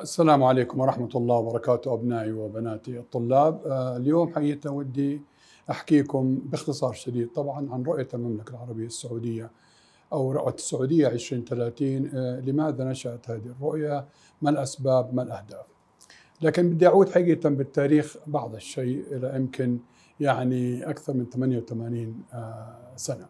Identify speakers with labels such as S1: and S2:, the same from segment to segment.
S1: السلام عليكم ورحمة الله وبركاته أبنائي وبناتي الطلاب آه، اليوم حقيقة ودي أحكيكم باختصار شديد طبعا عن رؤية المملكة العربية السعودية أو رؤية السعودية 2030 آه، لماذا نشأت هذه الرؤية ما الأسباب ما الأهداف لكن بدي أعود حقيقة بالتاريخ بعض الشيء إلى يمكن يعني أكثر من 88 آه، سنة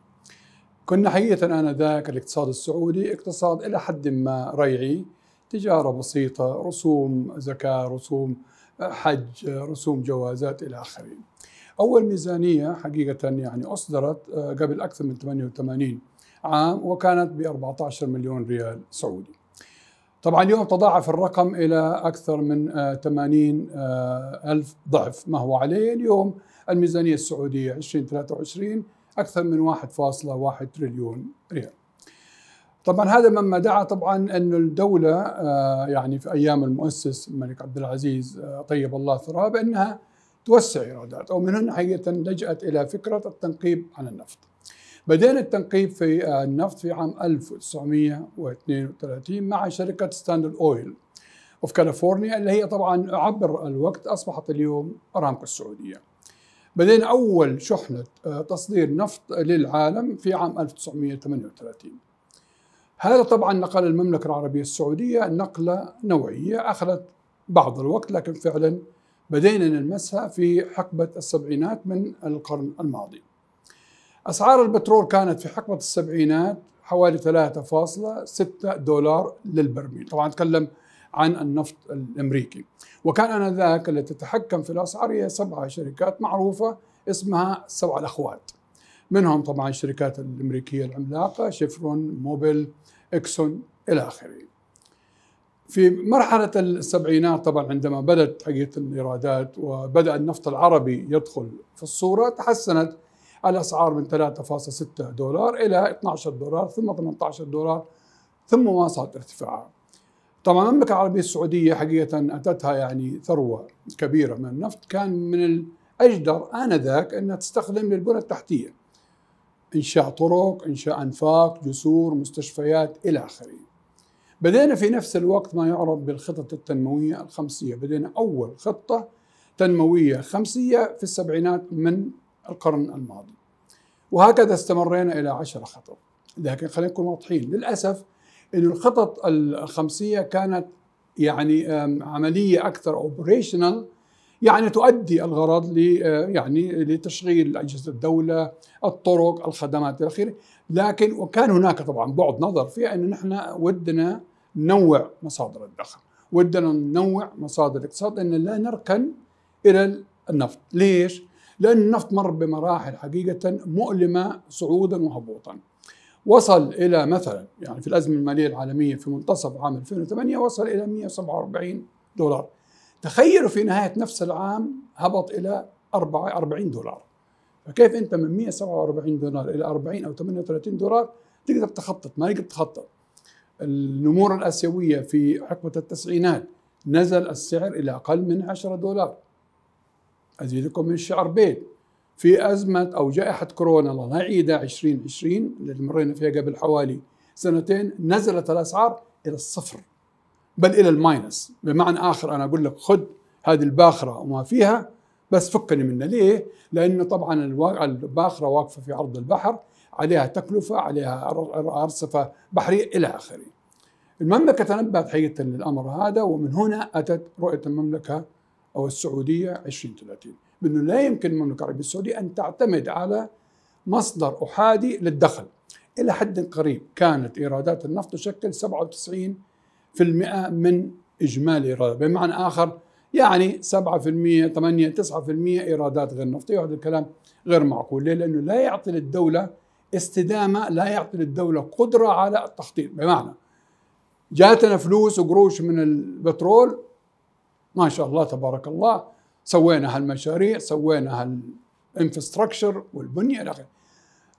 S1: كنا حقيقة آنذاك الاقتصاد السعودي اقتصاد إلى حد ما ريعي تجاره بسيطه رسوم زكاه رسوم حج رسوم جوازات الى اخره اول ميزانيه حقيقه يعني اصدرت آه، قبل اكثر من 88 عام وكانت ب 14 مليون ريال سعودي طبعا اليوم تضاعف الرقم إلى أكثر من 80 آه، آه، ألف ضعف ما هو عليه اليوم الميزانية السعودية 2023 أكثر من 1.1 تريليون ريال طبعا هذا مما دعا طبعا أن الدولة آه، يعني في أيام المؤسس الملك عبد العزيز آه، طيب الله ثراه بأنها توسع إيرادات ومن هنا حقيقة لجأت إلى فكرة التنقيب عن النفط بدأنا التنقيب في آه، النفط في عام 1932 مع شركة ستاندرد أويل اوف كاليفورنيا اللي هي طبعا عبر الوقت اصبحت اليوم ارامكو السعوديه. بدينا اول شحنه تصدير نفط للعالم في عام 1938. هذا طبعا نقل المملكة العربية السعودية نقلة نوعية أخذت بعض الوقت لكن فعلا بدينا نلمسها في حقبة السبعينات من القرن الماضي أسعار البترول كانت في حقبة السبعينات حوالي 3.6 دولار للبرميل طبعا أتكلم عن النفط الأمريكي وكان آنذاك التي تتحكم في الأسعار هي سبعة شركات معروفة اسمها سبعة الأخوات منهم طبعا الشركات الامريكيه العملاقه شفرون موبل اكسون الى اخره في مرحلة السبعينات طبعا عندما بدأت حقيقة الإيرادات وبدأ النفط العربي يدخل في الصورة تحسنت الأسعار من 3.6 دولار إلى 12 دولار ثم 18 دولار ثم ما صارت ارتفاعها طبعا المملكة العربية السعودية حقيقة أتتها يعني ثروة كبيرة من النفط كان من الأجدر آنذاك أنها تستخدم للبنى التحتية انشاء طرق انشاء انفاق جسور مستشفيات الى اخره بدأنا في نفس الوقت ما يعرف بالخطط التنموية الخمسية بدأنا أول خطة تنموية خمسية في السبعينات من القرن الماضي وهكذا استمرينا إلى عشر خطط لكن خلينا نكون واضحين للأسف أن الخطط الخمسية كانت يعني عملية أكثر أوبريشنال يعني تؤدي الغرض ل آه، يعني لتشغيل اجهزه الدوله، الطرق، الخدمات الى اخره، لكن وكان هناك طبعا بعد نظر في ان نحن ودنا ننوع مصادر الدخل، ودنا ننوع مصادر الاقتصاد ان لا نركن الى النفط، ليش؟ لان النفط مر بمراحل حقيقه مؤلمه صعودا وهبوطا. وصل الى مثلا يعني في الازمه الماليه العالميه في منتصف عام 2008 وصل الى 147 دولار تخيلوا في نهاية نفس العام هبط إلى 40 دولار فكيف أنت من 147 دولار إلى 40 أو 38 دولار تقدر تخطط ما يقدر تخطط النمور الآسيوية في حقبة التسعينات نزل السعر إلى أقل من 10 دولار أزيدكم من شعر بيت في أزمة أو جائحة كورونا الله لا يعيدها 2020 اللي مرينا فيها قبل حوالي سنتين نزلت الأسعار إلى الصفر بل الى الماينس بمعنى اخر انا اقول لك خذ هذه الباخره وما فيها بس فكني منها ليه؟ لانه طبعا الباخره واقفه في عرض البحر عليها تكلفه عليها ارصفه بحريه الى اخره. المملكه تنبهت حقيقه للامر هذا ومن هنا اتت رؤيه المملكه او السعوديه 2030 بانه لا يمكن المملكه العربيه السعوديه ان تعتمد على مصدر احادي للدخل الى حد قريب كانت ايرادات النفط تشكل 97 في المئة من إجمالي إيرادات بمعنى آخر يعني 7% 8 9% إيرادات غير نفطية وهذا الكلام غير معقول ليه؟ لأنه لا يعطي للدولة استدامة لا يعطي للدولة قدرة على التخطيط بمعنى جاتنا فلوس وقروش من البترول ما شاء الله تبارك الله سوينا هالمشاريع سوينا هالانفستراكشر والبنية إلى آخره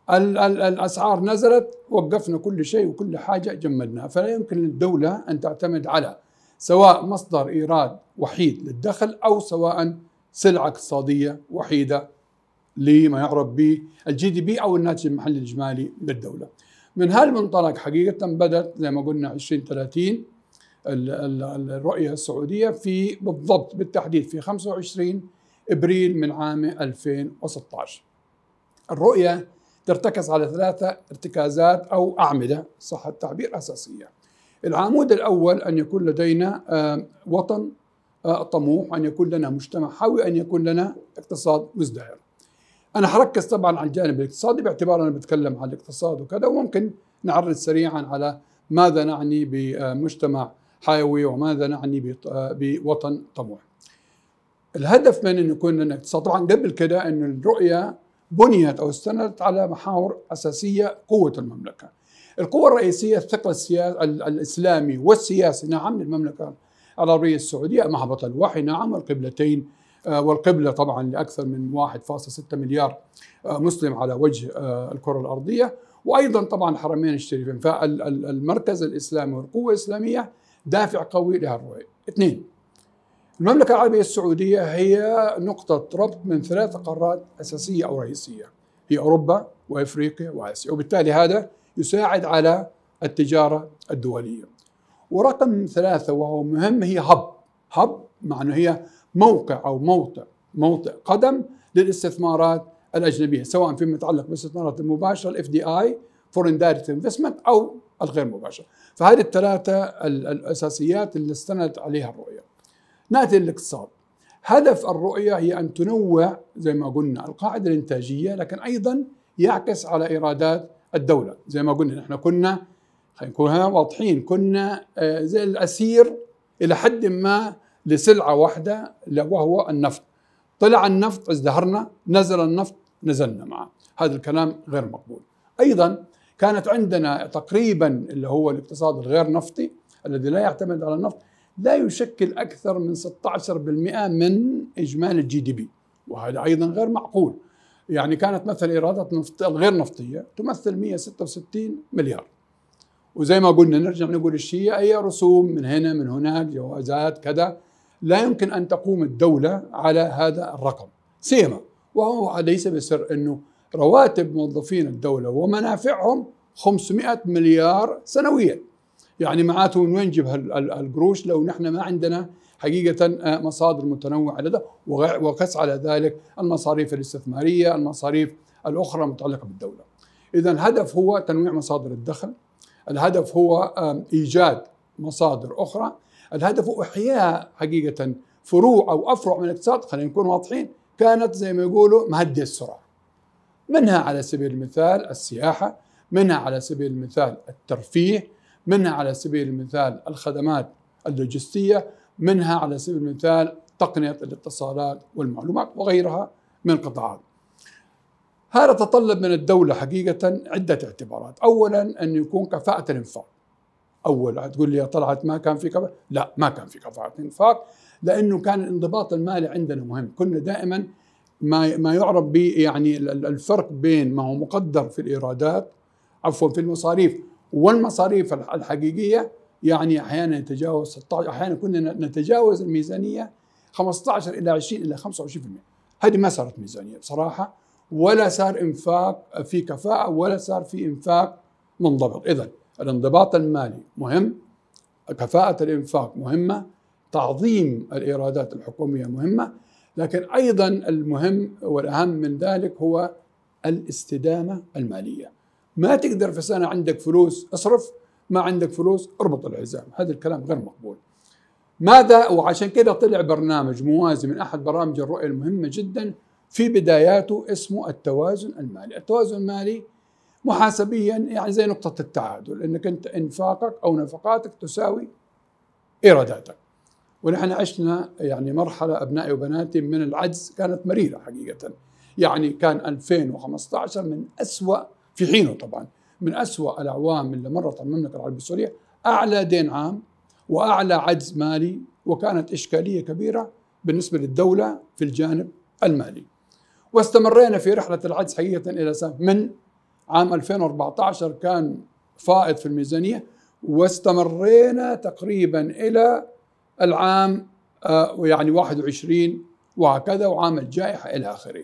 S1: الأسعار نزلت وقفنا كل شيء وكل حاجة جمدناها فلا يمكن للدولة أن تعتمد على سواء مصدر إيراد وحيد للدخل أو سواء سلعة اقتصادية وحيدة لما يعرف بالجي دي بي أو الناتج المحلي الإجمالي للدولة من هالمنطلق حقيقة بدأت زي ما قلنا 2030 الرؤية السعودية في بالضبط بالتحديد في 25 إبريل من عام 2016 الرؤية ترتكز على ثلاثة ارتكازات أو أعمدة صح التعبير أساسية العمود الأول أن يكون لدينا وطن آه، طموح أن يكون لنا مجتمع حوي أن يكون لنا اقتصاد مزدهر أنا حركز طبعا على الجانب الاقتصادي باعتبار أنا بتكلم عن الاقتصاد وكذا وممكن نعرض سريعا على ماذا نعني بمجتمع حيوي وماذا نعني آه، بوطن طموح الهدف من أن يكون لنا اقتصاد طبعا قبل كده أن الرؤية بنيت أو استندت على محاور أساسية قوة المملكة القوة الرئيسية الثقل الإسلامي والسياسي نعم للمملكة العربية السعودية مهبط الوحي نعم القبلتين آه، والقبلة طبعا لأكثر من 1.6 مليار آه، مسلم على وجه آه، الكرة الأرضية وأيضا طبعا الحرمين الشريفين فالمركز الإسلامي والقوة الإسلامية دافع قوي الرؤيه. اثنين المملكة العربية السعودية هي نقطة ربط من ثلاث قارات أساسية أو رئيسية هي أوروبا وأفريقيا وآسيا وبالتالي هذا يساعد على التجارة الدولية ورقم ثلاثة وهو مهم هي هب هب مع أنه هي موقع أو موطئ موطئ قدم للاستثمارات الأجنبية سواء فيما يتعلق بالاستثمارات المباشرة الاف دي اي فورين دايركت انفستمنت أو الغير مباشرة فهذه الثلاثة الأساسيات اللي استندت عليها الرؤية ناتي للاقتصاد هدف الرؤية هي أن تنوع زي ما قلنا القاعدة الإنتاجية لكن أيضا يعكس على إيرادات الدولة زي ما قلنا نحن كنا خلينا نكون واضحين كنا آه، زي الأسير إلى حد ما لسلعة واحدة وهو النفط طلع النفط ازدهرنا نزل النفط نزلنا معه هذا الكلام غير مقبول أيضا كانت عندنا تقريبا اللي هو الاقتصاد الغير نفطي الذي لا يعتمد على النفط لا يشكل أكثر من 16% من إجمالي الجي دي بي وهذا أيضا غير معقول يعني كانت مثل إيرادات نفط الغير نفطية تمثل 166 مليار وزي ما قلنا نرجع نقول الشيء أي رسوم من هنا من هناك جوازات كذا لا يمكن أن تقوم الدولة على هذا الرقم سيما وهو ليس بسر أنه رواتب موظفين الدولة ومنافعهم 500 مليار سنويا يعني معناته من وين نجيب هالقروش لو نحن ما عندنا حقيقة آه، مصادر متنوعة لدى وقس على ذلك المصاريف الاستثمارية المصاريف الأخرى المتعلقة بالدولة إذا الهدف هو تنويع مصادر الدخل الهدف هو إيجاد مصادر أخرى الهدف هو إحياء حقيقة فروع أو أفرع من الاقتصاد خلينا نكون واضحين كانت زي ما يقولوا مهدية السرعة منها على سبيل المثال السياحة منها على سبيل المثال الترفيه منها على سبيل المثال الخدمات اللوجستية منها على سبيل المثال تقنية الاتصالات والمعلومات وغيرها من القطاعات هذا تطلب من الدولة حقيقة عدة اعتبارات أولا أن يكون كفاءة الإنفاق أولا تقول لي طلعت ما كان في كفاءة لا ما كان في كفاءة إنفاق لأنه كان الانضباط المالي عندنا مهم كنا دائما ما ما يعرف ب يعني الفرق بين ما هو مقدر في الإيرادات عفوا في المصاريف والمصاريف الحقيقيه يعني احيانا نتجاوز 16 احيانا كنا نتجاوز الميزانيه 15 الى 20 الى 25% هذه ما صارت ميزانيه بصراحه ولا صار انفاق في كفاءه ولا صار في انفاق منضبط اذا الانضباط المالي مهم كفاءه الانفاق مهمه تعظيم الايرادات الحكوميه مهمه لكن ايضا المهم والاهم من ذلك هو الاستدامه الماليه ما تقدر في سنه عندك فلوس اصرف ما عندك فلوس اربط الحزام هذا الكلام غير مقبول ماذا وعشان كذا طلع برنامج موازي من احد برامج الرؤيه المهمه جدا في بداياته اسمه التوازن المالي التوازن المالي محاسبيا يعني زي نقطة التعادل انك انت انفاقك او نفقاتك تساوي ايراداتك ونحن عشنا يعني مرحلة ابنائي وبناتي من العجز كانت مريرة حقيقة يعني كان 2015 من أسوأ في حينه طبعا من أسوأ الأعوام اللي مرت على المملكة العربية السورية أعلى دين عام وأعلى عجز مالي وكانت إشكالية كبيرة بالنسبة للدولة في الجانب المالي واستمرينا في رحلة العجز حقيقة إلى سنة من عام 2014 كان فائض في الميزانية واستمرينا تقريبا إلى العام آه، يعني 21 وهكذا وعام الجائحة إلى آخره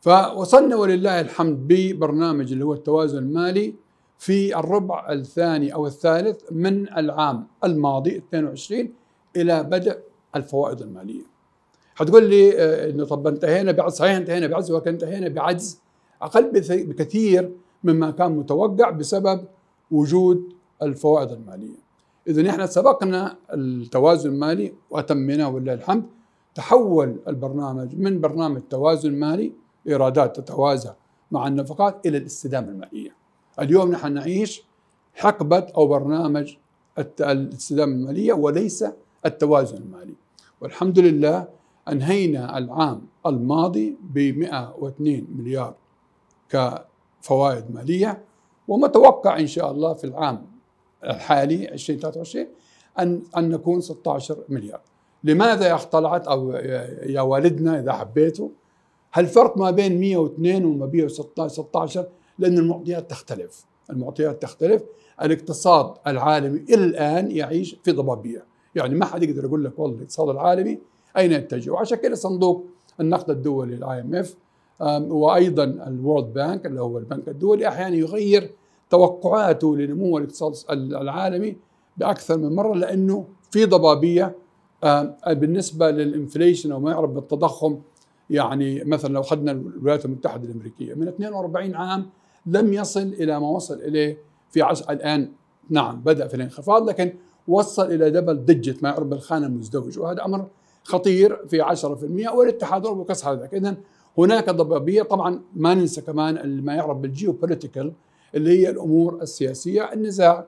S1: فوصلنا ولله الحمد ببرنامج اللي هو التوازن المالي في الربع الثاني او الثالث من العام الماضي 22 الى بدء الفوائض الماليه. حتقول لي آه، انه طب انتهينا بعجز صحيح انتهينا بعجز ولكن انتهينا بعجز اقل بكثير مما كان متوقع بسبب وجود الفوائض الماليه. اذا احنا سبقنا التوازن المالي واتميناه ولله الحمد تحول البرنامج من برنامج توازن مالي إيرادات تتوازى مع النفقات إلى الاستدامة المالية اليوم نحن نعيش حقبة أو برنامج الاستدامة المالية وليس التوازن المالي والحمد لله أنهينا العام الماضي ب 102 مليار كفوائد مالية ومتوقع إن شاء الله في العام الحالي 2023 أن أن نكون 16 مليار لماذا يا اختلعت أو يا والدنا إذا حبيتوا هل فرق ما بين 102 وما بين 16 لأن المعطيات تختلف المعطيات تختلف الاقتصاد العالمي إلى الآن يعيش في ضبابية يعني ما حد يقدر يقول لك والله الاقتصاد العالمي أين يتجه وعشان كذا صندوق النقد الدولي الاي ام اف وايضا الورد بانك اللي هو البنك الدولي احيانا يغير توقعاته لنمو الاقتصاد العالمي باكثر من مره لانه في ضبابيه بالنسبه للانفليشن او ما يعرف بالتضخم يعني مثلا لو اخذنا الولايات المتحده الامريكيه من 42 عام لم يصل الى ما وصل اليه في عصر الان نعم بدا في الانخفاض لكن وصل الى دبل دجت ما يعرف بالخانه المزدوج وهذا امر خطير في 10% والاتحاد الاوروبي كسر ذلك اذا هناك ضبابيه طبعا ما ننسى كمان ما يعرف بالجيوبوليتيكال اللي هي الامور السياسيه النزاع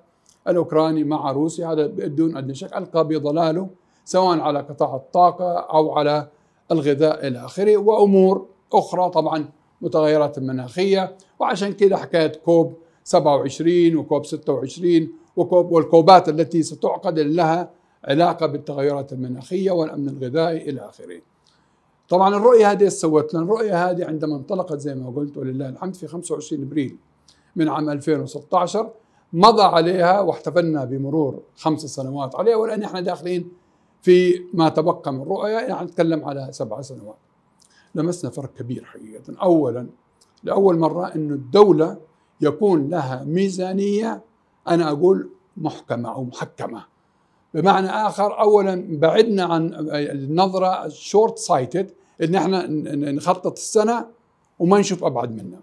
S1: الاوكراني مع روسيا هذا بدون ادنى شك القى بضلاله سواء على قطاع الطاقه او على الغذاء إلى آخره وأمور أخرى طبعا متغيرات مناخية وعشان كده حكاية كوب 27 وكوب 26 وكوب والكوبات التي ستعقد لها علاقة بالتغيرات المناخية والأمن الغذائي إلى آخره طبعا الرؤية هذه سوت لنا الرؤية هذه عندما انطلقت زي ما قلت ولله الحمد في 25 ابريل من عام 2016 مضى عليها واحتفلنا بمرور خمس سنوات عليها والان احنا داخلين في ما تبقى من رؤيا يعني نتكلم على سبع سنوات لمسنا فرق كبير حقيقة أولا لأول مرة أن الدولة يكون لها ميزانية أنا أقول محكمة أو محكمة بمعنى آخر أولا بعدنا عن النظرة الشورت سايتد أن احنا نخطط السنة وما نشوف أبعد منها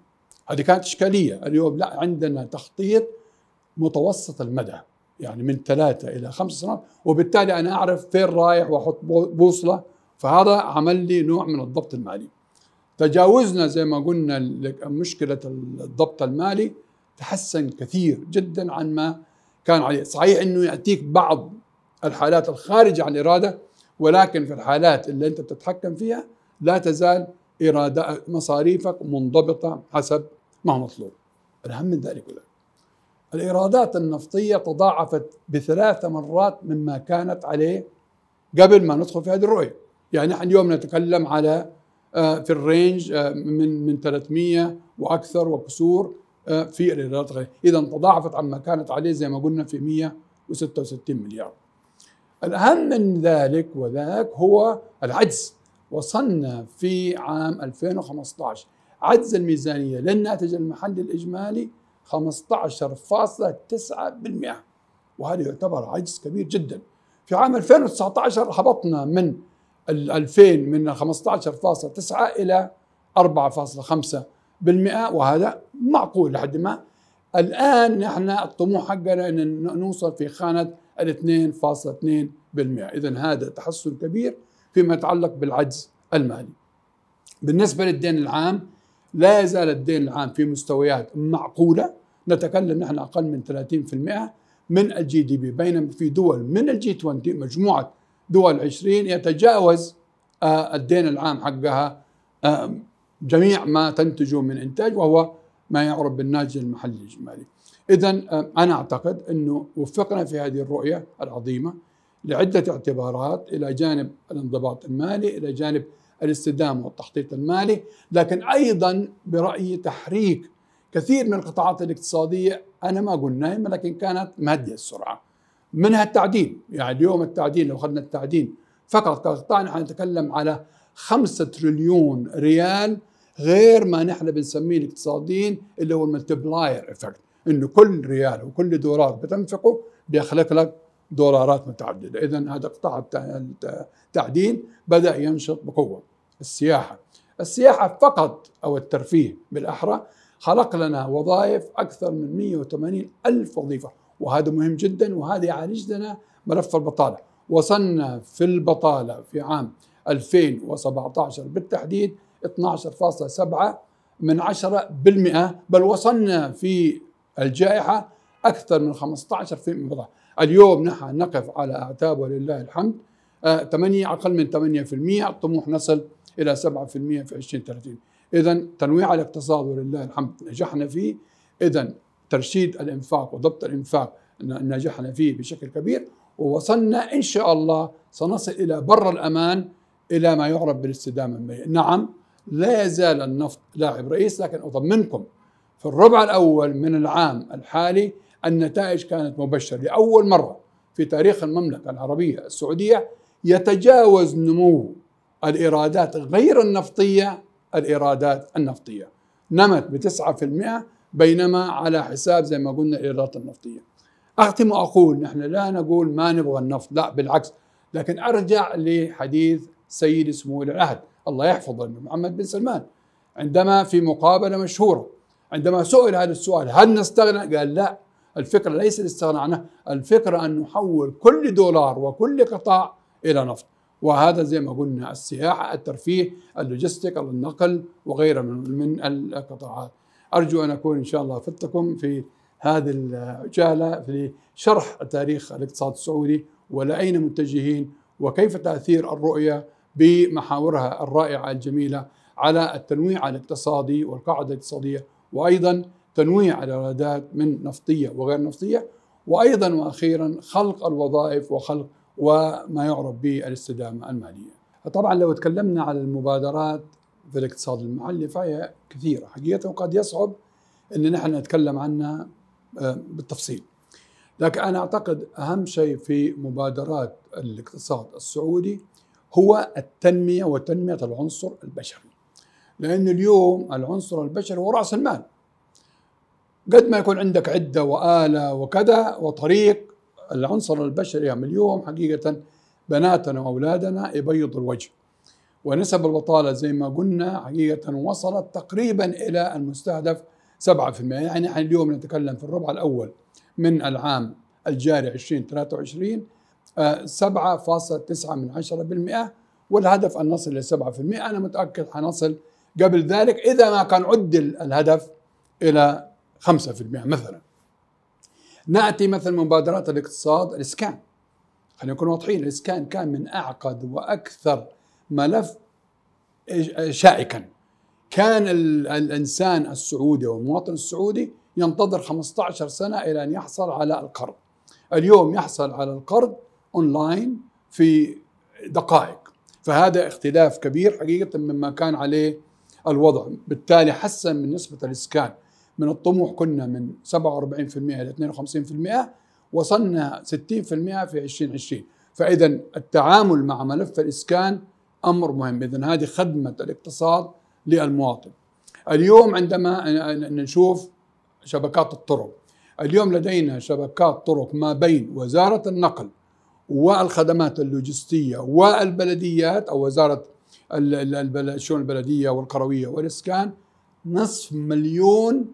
S1: هذه كانت إشكالية اليوم لا عندنا تخطيط متوسط المدى يعني من ثلاثة إلى خمس سنوات وبالتالي أنا أعرف فين رايح وأحط بوصلة فهذا عمل لي نوع من الضبط المالي تجاوزنا زي ما قلنا مشكلة الضبط المالي تحسن كثير جدا عن ما كان عليه صحيح أنه يأتيك بعض الحالات الخارجة عن الإرادة ولكن في الحالات اللي أنت بتتحكم فيها لا تزال إرادة مصاريفك منضبطة حسب ما هو مطلوب الأهم من ذلك ولك. الإيرادات النفطية تضاعفت بثلاث مرات مما كانت عليه قبل ما ندخل في هذه الرؤية يعني نحن اليوم نتكلم على آه، في الرينج آه، من من 300 واكثر وكسور آه، في الايرادات غير اذا تضاعفت عما كانت عليه زي ما قلنا في 166 مليار الاهم من ذلك وذاك هو العجز وصلنا في عام 2015 عجز الميزانيه للناتج المحلي الاجمالي 15.9% وهذا يعتبر عجز كبير جدا في عام 2019 هبطنا من 2000 من 15.9 إلى 4.5% وهذا معقول لحد ما الآن نحن الطموح حقنا أن نوصل في خانة ال 2.2% إذا هذا تحسن كبير فيما يتعلق بالعجز المالي بالنسبة للدين العام لا يزال الدين العام في مستويات معقوله نتكلم نحن اقل من 30% من الجي دي بي بينما في دول من الجي 20 مجموعه دول 20 يتجاوز آه، الدين العام حقها جميع ما تنتجه من انتاج وهو ما يعرف بالناتج المحلي الاجمالي. اذا آه، انا اعتقد انه وفقنا في هذه الرؤيه العظيمه لعده اعتبارات الى جانب الانضباط المالي الى جانب الاستدامه والتخطيط المالي، لكن ايضا برايي تحريك كثير من القطاعات الاقتصاديه انا ما اقول نايمه لكن كانت ماديه السرعه. منها التعدين، يعني اليوم التعدين لو اخذنا التعدين فقط كقطاع نحن نتكلم على 5 تريليون ريال غير ما نحن بنسميه الاقتصاديين اللي هو الملتبلاير افكت، انه كل ريال وكل دولار بتنفقه بيخلق لك دولارات متعدده، اذا هذا قطاع التعدين بدا ينشط بقوه. السياحة السياحة فقط أو الترفيه بالأحرى خلق لنا وظائف أكثر من 180 ألف وظيفة وهذا مهم جدا وهذا يعالج لنا ملف البطالة وصلنا في البطالة في عام 2017 بالتحديد 12.7 من 10% بل وصلنا في الجائحة أكثر من 15% في بضع. اليوم نحن نقف على أعتاب ولله الحمد 8 آه، أقل من 8% الطموح نصل إلى 7% في 2030 إذا تنويع الاقتصاد ولله الحمد نجحنا فيه إذا ترشيد الإنفاق وضبط الإنفاق نجحنا فيه بشكل كبير ووصلنا إن شاء الله سنصل إلى بر الأمان إلى ما يعرف بالاستدامة المالية نعم لا يزال النفط لاعب رئيس لكن أطمنكم في الربع الأول من العام الحالي النتائج كانت مبشرة لأول مرة في تاريخ المملكة العربية السعودية يتجاوز نمو الإيرادات غير النفطية الإيرادات النفطية نمت بتسعة في المئة بينما على حساب زي ما قلنا الإيرادات النفطية أختم وأقول نحن لا نقول ما نبغى النفط لا بالعكس لكن أرجع لحديث سيد سمو العهد الله يحفظه محمد بن سلمان عندما في مقابلة مشهورة عندما سئل هذا السؤال هل نستغنى قال لا الفكرة ليس الاستغناء عنه الفكرة أن نحول كل دولار وكل قطاع إلى نفط وهذا زي ما قلنا السياحة الترفيه اللوجستيك النقل وغيره من القطاعات أرجو أن أكون إن شاء الله فتكم في هذه الجالة في شرح تاريخ الاقتصاد السعودي ولأين متجهين وكيف تأثير الرؤية بمحاورها الرائعة الجميلة على التنويع الاقتصادي والقاعدة الاقتصادية وأيضا تنويع الإيرادات من نفطية وغير نفطية وأيضا وأخيرا خلق الوظائف وخلق وما يعرف بالاستدامة المالية طبعا لو تكلمنا على المبادرات في الاقتصاد المحلي فهي كثيرة حقيقة وقد يصعب أن نحن نتكلم عنها آه، بالتفصيل لكن أنا أعتقد أهم شيء في مبادرات الاقتصاد السعودي هو التنمية وتنمية العنصر البشري لأن اليوم العنصر البشري هو رأس المال قد ما يكون عندك عدة وآلة وكذا وطريق العنصر البشري هم اليوم حقيقة بناتنا وأولادنا يبيض الوجه ونسب البطالة زي ما قلنا حقيقة وصلت تقريبا إلى المستهدف 7% يعني نحن اليوم نتكلم في الربع الأول من العام الجاري 2023 7.9 آه، من 10% والهدف أن نصل إلى 7% أنا متأكد حنصل قبل ذلك إذا ما كان عدل الهدف إلى 5% مثلاً ناتي مثلا مبادرات الاقتصاد الاسكان خلينا نكون واضحين الاسكان كان من اعقد واكثر ملف شائكا كان الانسان السعودي والمواطن السعودي ينتظر 15 سنه الى ان يحصل على القرض اليوم يحصل على القرض اونلاين في دقائق فهذا اختلاف كبير حقيقه مما كان عليه الوضع بالتالي حسن من نسبه الاسكان من الطموح كنا من 47% إلى 52% وصلنا 60% في 2020 فإذا التعامل مع ملف الإسكان أمر مهم إذا هذه خدمة الاقتصاد للمواطن اليوم عندما نشوف شبكات الطرق اليوم لدينا شبكات طرق ما بين وزارة النقل والخدمات اللوجستية والبلديات أو وزارة الشؤون البلدية والقروية والإسكان نصف مليون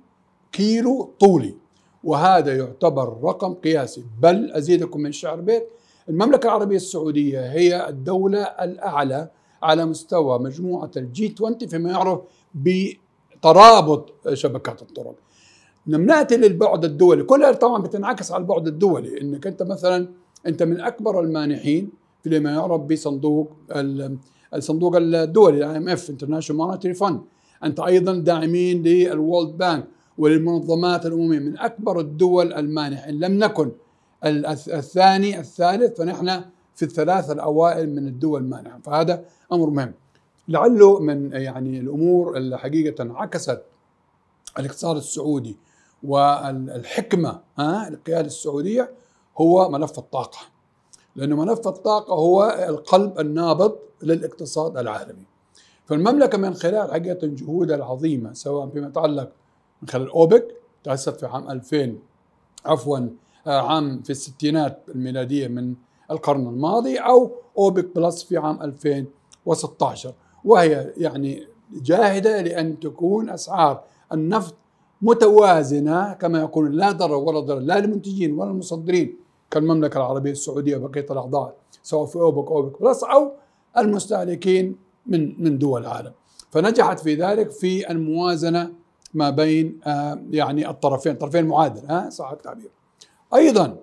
S1: كيلو طولي وهذا يعتبر رقم قياسي بل أزيدكم من شعر بيت المملكة العربية السعودية هي الدولة الأعلى على مستوى مجموعة الجي 20 فيما يعرف بترابط شبكات الطرق لما ناتي للبعد الدولي كلها طبعا بتنعكس على البعد الدولي انك انت مثلا انت من اكبر المانحين فيما يعرف بصندوق الصندوق الدولي الاي ام اف انترناشونال مونتري فند انت ايضا داعمين للوولد بانك وللمنظمات الأممية من أكبر الدول المانحة إن لم نكن الثاني الثالث فنحن في الثلاثة الأوائل من الدول المانحة فهذا أمر مهم لعله من يعني الأمور اللي حقيقة عكست الاقتصاد السعودي والحكمة ها القيادة السعودية هو ملف الطاقة لأنه ملف الطاقة هو القلب النابض للاقتصاد العالمي فالمملكة من خلال حقيقة جهودها العظيمة سواء فيما يتعلق من خلال أوبك تأسست في عام 2000 عفوا آه، عام في الستينات الميلادية من القرن الماضي أو أوبك بلس في عام 2016 وهي يعني جاهدة لأن تكون أسعار النفط متوازنة كما يقول لا ضرر ولا ضرر لا للمنتجين ولا للمصدرين كالمملكة العربية السعودية وبقية الأعضاء سواء في أوبك أوبك بلس أو المستهلكين من من دول العالم فنجحت في ذلك في الموازنة ما بين آه، يعني الطرفين طرفين معادل ها صح التعبير ايضا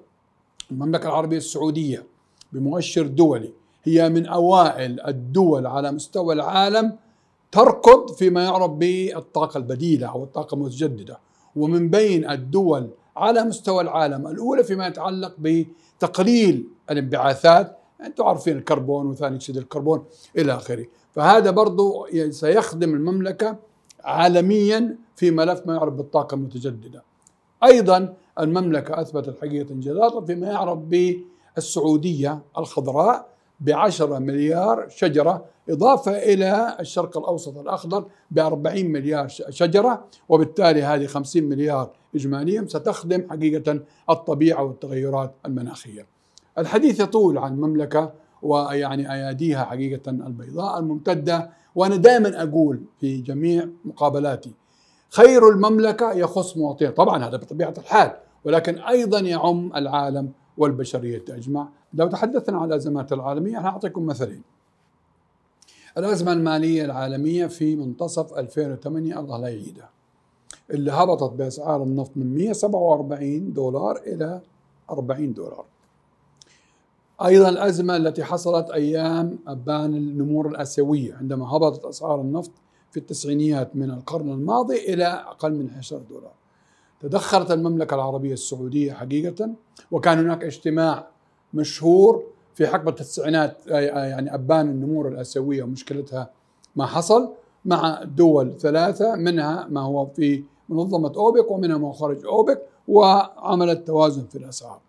S1: المملكه العربيه السعوديه بمؤشر دولي هي من اوائل الدول على مستوى العالم تركض فيما يعرف بالطاقه البديله او الطاقه المتجدده ومن بين الدول على مستوى العالم الاولى فيما يتعلق بتقليل الانبعاثات انتم عارفين الكربون وثاني اكسيد الكربون الى اخره فهذا برضو سيخدم المملكه عالميا في ملف ما يعرف بالطاقة المتجددة أيضا المملكة أثبتت حقيقة انجازاتها فيما يعرف بالسعودية الخضراء بعشرة مليار شجرة إضافة إلى الشرق الأوسط الأخضر بأربعين مليار شجرة وبالتالي هذه خمسين مليار إجماليا ستخدم حقيقة الطبيعة والتغيرات المناخية الحديث يطول عن المملكة ويعني أياديها حقيقة البيضاء الممتدة وأنا دائما أقول في جميع مقابلاتي خير المملكة يخص مواطنيها طبعا هذا بطبيعة الحال ولكن أيضا يعم العالم والبشرية أجمع لو تحدثنا عن الأزمات العالمية أنا أعطيكم مثلين الأزمة المالية العالمية في منتصف 2008 الله لا يعيدها اللي هبطت بأسعار النفط من 147 دولار إلى 40 دولار أيضا الأزمة التي حصلت أيام أبان النمور الآسيوية عندما هبطت أسعار النفط في التسعينيات من القرن الماضي إلى أقل من 10 دولار تدخلت المملكة العربية السعودية حقيقة وكان هناك اجتماع مشهور في حقبة التسعينات يعني أبان النمور الآسيوية ومشكلتها ما حصل مع دول ثلاثة منها ما هو في منظمة أوبك ومنها ما هو خارج أوبك وعملت توازن في الأسعار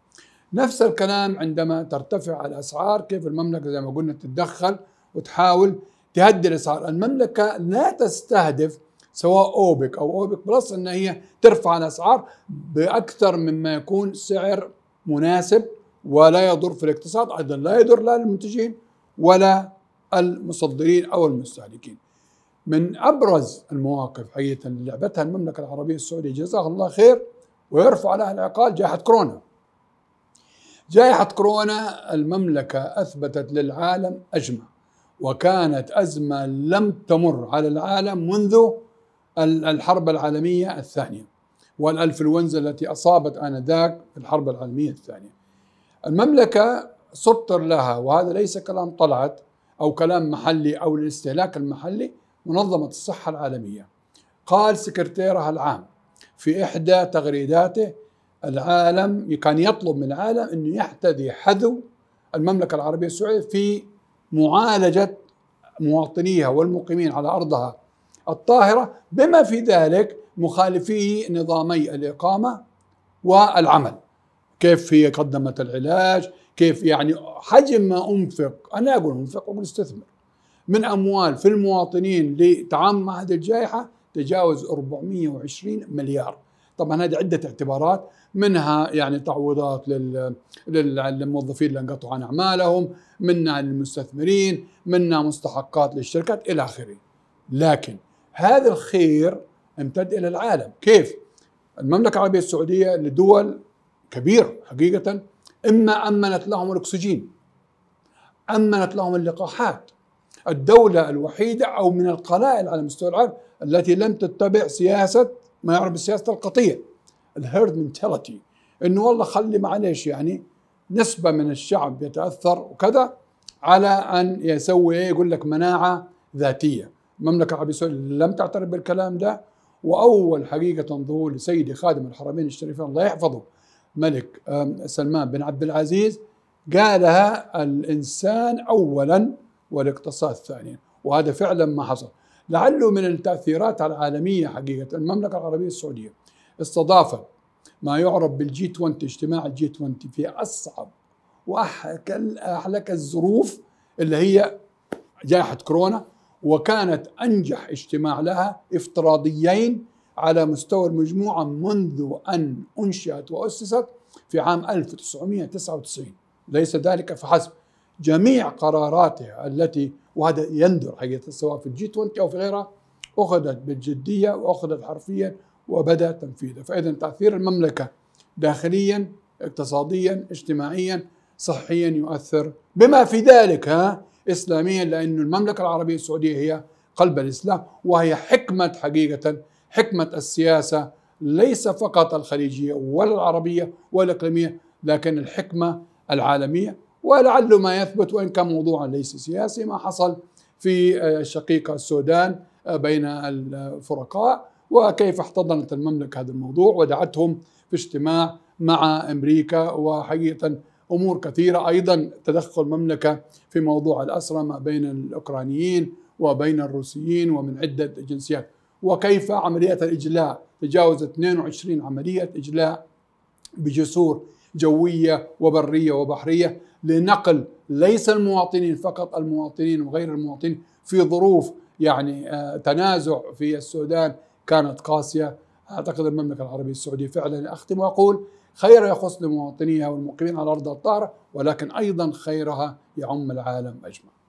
S1: نفس الكلام عندما ترتفع الأسعار كيف المملكة زي ما قلنا تتدخل وتحاول تهدي الأسعار المملكة لا تستهدف سواء أوبك أو أوبك بلس أن هي ترفع الأسعار بأكثر مما يكون سعر مناسب ولا يضر في الاقتصاد أيضا لا يضر لا المنتجين ولا المصدرين أو المستهلكين من ابرز المواقف حقيقه اللي لعبتها المملكه العربيه السعوديه جزاها الله خير ويرفع لها العقال جائحه كورونا جائحة كورونا المملكة أثبتت للعالم أجمع وكانت أزمة لم تمر على العالم منذ الحرب العالمية الثانية والأنفلونزا التي أصابت آنذاك في الحرب العالمية الثانية المملكة سطر لها وهذا ليس كلام طلعت أو كلام محلي أو الاستهلاك المحلي منظمة الصحة العالمية قال سكرتيرها العام في إحدى تغريداته العالم كان يطلب من العالم انه يحتذي حذو المملكه العربيه السعوديه في معالجه مواطنيها والمقيمين على ارضها الطاهره بما في ذلك مخالفي نظامي الاقامه والعمل كيف هي قدمت العلاج كيف يعني حجم ما انفق انا اقول انفق اقول استثمر من اموال في المواطنين لتعامل مع هذه الجائحه تجاوز 420 مليار طبعا هذه عده اعتبارات منها يعني تعويضات للموظفين اللي انقطعوا عن اعمالهم، منها للمستثمرين، منها مستحقات للشركات الى اخره. لكن هذا الخير امتد الى العالم، كيف؟ المملكه العربيه السعوديه لدول كبيره حقيقه اما امنت لهم الاكسجين امنت لهم اللقاحات الدولة الوحيدة أو من القلائل على مستوى العالم التي لم تتبع سياسة ما يعرف بسياسه القطيع الهيرد منتاليتي انه والله خلي معلش يعني نسبه من الشعب يتاثر وكذا على ان يسوي ايه يقول لك مناعه ذاتيه المملكه العربيه السعوديه لم تعترف بالكلام ده واول حقيقه ظهور لسيدي خادم الحرمين الشريفين الله يحفظه ملك سلمان بن عبد العزيز قالها الانسان اولا والاقتصاد ثانيا وهذا فعلا ما حصل لعله من التأثيرات العالمية حقيقة المملكة العربية السعودية استضافت ما يعرف بالجي 20 اجتماع الجي 20 في أصعب وأحلك الظروف اللي هي جائحة كورونا وكانت أنجح اجتماع لها افتراضيين على مستوى المجموعة منذ أن أنشئت وأسست في عام 1999 ليس ذلك فحسب جميع قراراتها التي وهذا يندر حقيقه سواء في الجي 20 او في غيرها اخذت بالجديه واخذت حرفيا وبدا تنفيذها، فاذا تاثير المملكه داخليا اقتصاديا اجتماعيا صحيا يؤثر بما في ذلك ها اسلاميا لأن المملكه العربيه السعوديه هي قلب الاسلام وهي حكمه حقيقه حكمه السياسه ليس فقط الخليجيه ولا العربيه ولا الاقليميه لكن الحكمه العالميه ولعل ما يثبت وإن كان موضوعا ليس سياسي ما حصل في آه، الشقيقة السودان آه، بين الفرقاء وكيف احتضنت المملكة هذا الموضوع ودعتهم في اجتماع مع أمريكا وحقيقة أمور كثيرة أيضا تدخل المملكة في موضوع الاسرى ما بين الأوكرانيين وبين الروسيين ومن عدة جنسيات وكيف عملية الإجلاء تجاوزت 22 عملية إجلاء بجسور جوية وبرية وبحرية لنقل ليس المواطنين فقط المواطنين وغير المواطنين في ظروف يعني آه، تنازع في السودان كانت قاسيه اعتقد المملكه العربيه السعوديه فعلا اختم واقول خير يخص لمواطنيها والمقيمين على ارض الطاهره ولكن ايضا خيرها يعم العالم اجمع.